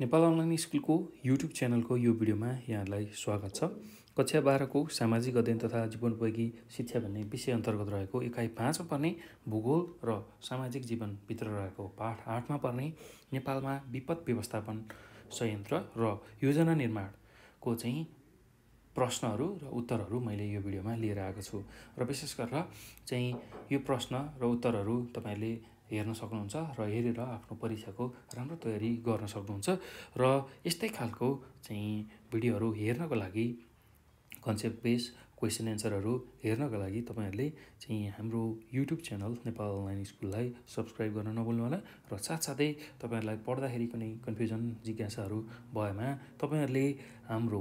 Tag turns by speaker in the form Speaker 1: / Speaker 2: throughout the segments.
Speaker 1: Nepal online स्कुलको YouTube च्यानलको यो भिडियोमा यहाँहरूलाई स्वागत छ कक्षा बाह्रको सामाजिक अध्ययन तथा जीवनोपयोगी शिक्षा भन्ने विषय अन्तर्गत रहेको एकाइ पाँचमा पर्ने भूगोल र सामाजिक जीवनभित्र रहेको पाठ आठमा पर्ने नेपालमा विपद व्यवस्थापन संयन्त्र र योजना निर्माणको चाहिँ प्रश्नहरू र उत्तरहरू मैले यो भिडियोमा लिएर आएको छु र विशेष गरेर चाहिँ यो प्रश्न र उत्तरहरू तपाईँहरूले हेर्न सक्नुहुन्छ र हेरेर आफ्नो परीक्षाको राम्रो तयारी गर्न सक्नुहुन्छ र यस्तै खालको चाहिँ भिडियोहरू हेर्नको लागि कन्सेप्ट बेस क्वेसन एन्सरहरू हेर्नको लागि तपाईँहरूले चाहिँ हाम्रो युट्युब च्यानल नेपाल अनलाइन स्कुललाई सब्सक्राइब गर्न नभुल्नुहोला र साथसाथै तपाईँहरूलाई पढ्दाखेरि कुनै कन्फ्युजन जिज्ञासाहरू भएमा तपाईँहरूले हाम्रो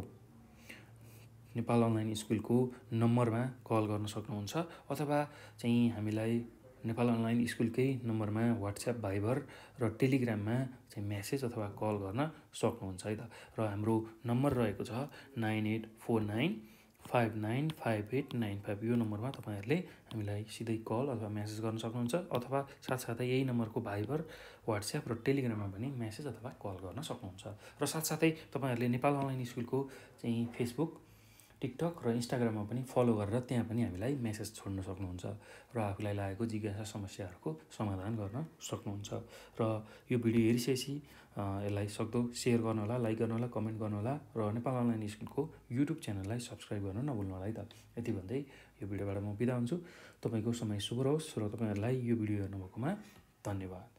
Speaker 1: नेपाल अनलाइन स्कुलको नम्बरमा कल गर्न सक्नुहुन्छ अथवा चाहिँ हामीलाई नेपाल अनलाइन स्कुलकै नम्बरमा वाट्सएप भाइबर र टेलिग्राममा चाहिँ म्यासेज अथवा कल गर्न सक्नुहुन्छ है त र हाम्रो नम्बर रहेको छ nine eight four nine five nine five eight nine five यो नम्बरमा तपाईँहरूले हामीलाई सिधै कल अथवा म्यासेज गर्न सक्नुहुन्छ अथवा साथसाथै यही नम्बरको भाइबर वाट्सएप र टेलिग्राममा पनि म्यासेज अथवा कल गर्न सक्नुहुन्छ र साथसाथै तपाईँहरूले नेपाल अनलाइन स्कुलको चाहिँ फेसबुक टिकटक र इन्स्टाग्राममा पनि फलो गरेर त्यहाँ पनि हामीलाई मेसेज छोड्न सक्नुहुन्छ र आफूलाई लागेको जिज्ञासा समस्याहरूको समाधान गर्न सक्नुहुन्छ र यो भिडियो हेरिसकेपछि यसलाई सक्दो सेयर गर्नुहोला लाइक गर्नुहोला कमेन्ट गर्नुहोला र नेपाल अनलाइन स्कुलको युट्युब च्यानललाई सब्सक्राइब गर्न नभुल्नु होला है त यति भन्दै यो भिडियोबाट म बिदा हुन्छु तपाईँको समय शुभ रहोस् र तपाईँहरूलाई यो भिडियो हेर्नुभएकोमा धन्यवाद